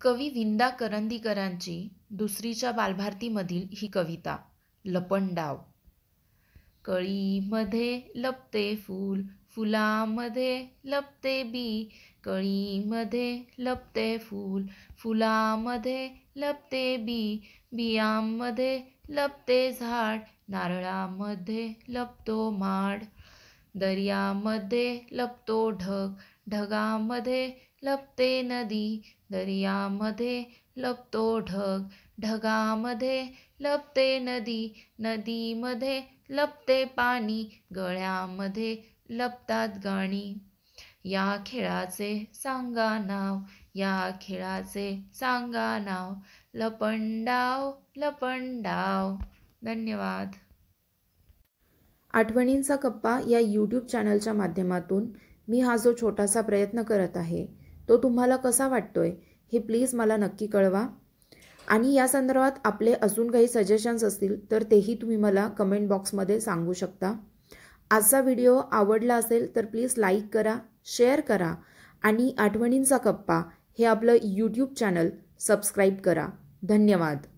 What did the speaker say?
कवी विंदा करंदीकरांची दुसरीच्या बालभारतीमधील ही कविता लपंडाव कळीमध्ये लपते फूल फुलामध्ये लपते बी कळीमध्ये लपते फूल फुलामध्ये लपते बी बियांमध्ये लपते झाड नारळामध्ये लपतो माड दर्यामध्ये लपतो ढग ढगामध्ये लपते नदी दर्यामध्ये लपतो ढग ढगामध्ये लपते नदी नदीमध्ये लपते पाणी गळ्यामध्ये लपतात गाणी या खेळाचे सांगा नाव या खेळाचे सांगा नाव लपंडाव लपंडाव धन्यवाद आठवणींचा कप्पा या यूट्यूब चॅनलच्या माध्यमातून मी हा जो छोटासा प्रयत्न करत आहे तो तुम्हाला कसा वाटतोय हे प्लीज मला नक्की कळवा आणि या संदर्भात आपले अजून काही सजेशन्स असतील तर तेही तुम्ही मला कमेंट बॉक्समध्ये सांगू शकता आजचा व्हिडिओ आवडला असेल तर प्लीज लाईक करा शेअर करा आणि आठवणींचा कप्पा हे आपलं यूट्यूब चॅनल सबस्क्राईब करा धन्यवाद